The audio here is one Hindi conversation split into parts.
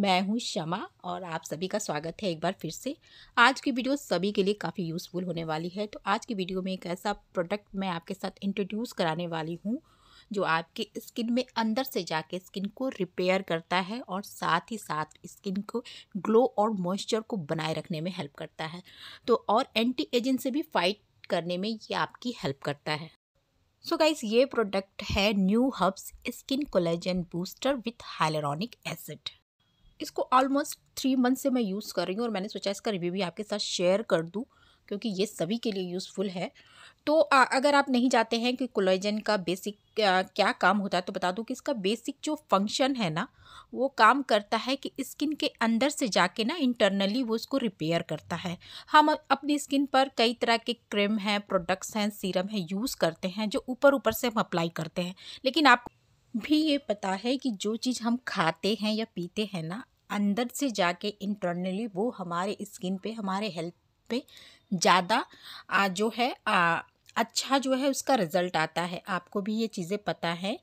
मैं हूं शमा और आप सभी का स्वागत है एक बार फिर से आज की वीडियो सभी के लिए काफ़ी यूज़फुल होने वाली है तो आज की वीडियो में एक ऐसा प्रोडक्ट मैं आपके साथ इंट्रोड्यूस कराने वाली हूं जो आपकी स्किन में अंदर से जाके स्किन को रिपेयर करता है और साथ ही साथ स्किन को ग्लो और मॉइस्चर को बनाए रखने में हेल्प करता है तो और एंटी एजेंट से भी फाइट करने में ये आपकी हेल्प करता है सो so गाइज ये प्रोडक्ट है Neuherbs skin collagen booster with hyaluronic acid इसको ऑलमोस्ट थ्री मंथ से मैं यूज़ कर रही हूँ और मैंने सोचा इसका रिव्यू भी आपके साथ शेयर कर दूँ क्योंकि ये सभी के लिए यूज़फुल है तो आ, अगर आप नहीं जाते हैं कि कोलेजन का बेसिक आ, क्या काम होता है तो बता दूँ कि इसका बेसिक जो फंक्शन है ना वो काम करता है कि स्किन के अंदर से जाके ना इंटरनली वो उसको रिपेयर करता है हम अपनी स्किन पर कई तरह के क्रीम हैं प्रोडक्ट्स हैं सीरम हैं यूज़ करते हैं जो ऊपर ऊपर से हम अप्लाई करते हैं लेकिन आप भी ये पता है कि जो चीज़ हम खाते हैं या पीते हैं ना अंदर से जाके इंटरनली वो हमारे स्किन पे हमारे हेल्थ पे ज़्यादा जो है आ, अच्छा जो है उसका रिज़ल्ट आता है आपको भी ये चीज़ें पता है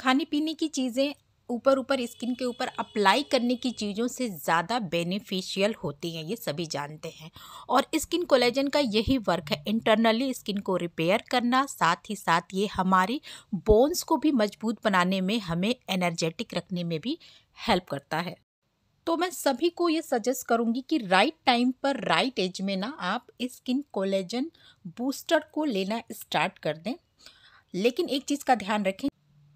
खाने पीने की चीज़ें ऊपर ऊपर स्किन के ऊपर अप्लाई करने की चीज़ों से ज़्यादा बेनिफिशियल होती हैं ये सभी जानते हैं और स्किन कोलेजन का यही वर्क है इंटरनली स्किन को रिपेयर करना साथ ही साथ ये हमारे बोन्स को भी मजबूत बनाने में हमें एनर्जेटिक रखने में भी हेल्प करता है तो मैं सभी को ये सजेस्ट करूँगी कि राइट टाइम पर राइट एज में ना आप स्किन कोलेजन बूस्टर को लेना स्टार्ट कर दें लेकिन एक चीज़ का ध्यान रखें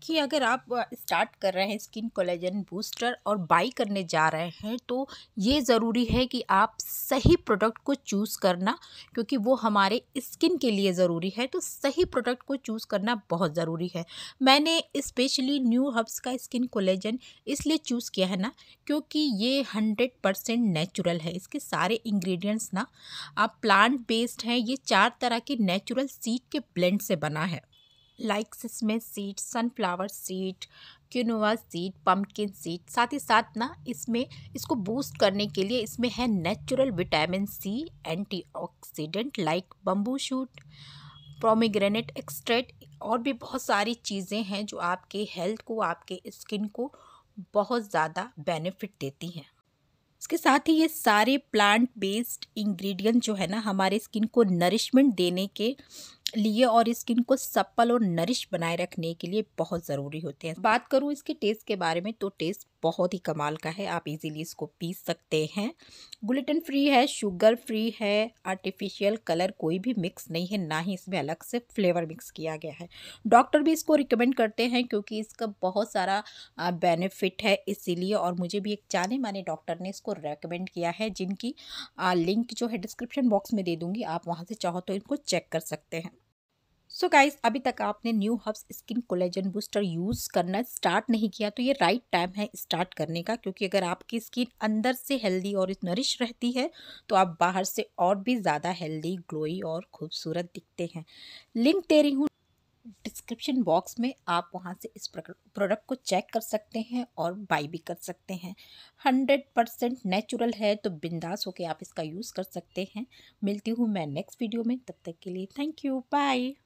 कि अगर आप स्टार्ट कर रहे हैं स्किन कोलेजन बूस्टर और बाई करने जा रहे हैं तो ये ज़रूरी है कि आप सही प्रोडक्ट को चूज़ करना क्योंकि वो हमारे स्किन के लिए ज़रूरी है तो सही प्रोडक्ट को चूज़ करना बहुत ज़रूरी है मैंने स्पेशली न्यू हब्स का स्किन कोलेजन इसलिए चूज़ किया है ना क्योंकि ये हंड्रेड परसेंट नेचुरल है इसके सारे इंग्रेडिएंट्स ना आप प्लांट बेस्ड हैं ये चार तरह के नेचुरल सीड के ब्लेंड से बना है लाइक इसमें seed sunflower seed quinoa seed pumpkin seed साथ ही साथ ना इसमें इसको बूस्ट करने के लिए इसमें है natural vitamin C antioxidant like bamboo shoot pomegranate extract और भी बहुत सारी चीज़ें हैं जो आपके हेल्थ को आपके स्किन को बहुत ज़्यादा बेनिफिट देती हैं इसके साथ ही ये सारे प्लांट बेस्ड इंग्रेडिएंट जो है ना हमारे स्किन को नरिशमेंट देने के लिए और स्किन को सप्पल और नरिश बनाए रखने के लिए बहुत ज़रूरी होते हैं बात करूँ इसके टेस्ट के बारे में तो टेस्ट बहुत ही कमाल का है आप इजीली इसको पी सकते हैं ग्लूटेन फ्री है शुगर फ्री है आर्टिफिशियल कलर कोई भी मिक्स नहीं है ना ही इसमें अलग से फ्लेवर मिक्स किया गया है डॉक्टर भी इसको रिकमेंड करते हैं क्योंकि इसका बहुत सारा बेनिफिट है इसीलिए और मुझे भी एक जाने माने डॉक्टर ने इसको रिकमेंड किया है जिनकी लिंक जो है डिस्क्रिप्शन बॉक्स में दे दूँगी आप वहाँ से चाहो तो इनको चेक कर सकते हैं सो so गाइज अभी तक आपने Neuherbs skin collagen booster use करना स्टार्ट नहीं किया तो ये राइट टाइम है स्टार्ट करने का क्योंकि अगर आपकी स्किन अंदर से हेल्दी और नरिश रहती है तो आप बाहर से और भी ज़्यादा हेल्दी ग्लोई और खूबसूरत दिखते हैं लिंक दे रही हूँ डिस्क्रिप्शन बॉक्स में आप वहाँ से इस प्रोडक्ट को चेक कर सकते हैं और बाई भी कर सकते हैं हंड्रेड परसेंट नेचुरल है तो बिंदास होकर आप इसका यूज़ कर सकते हैं मिलती हूँ मैं नेक्स्ट वीडियो में तब तक के लिए थैंक यू बाय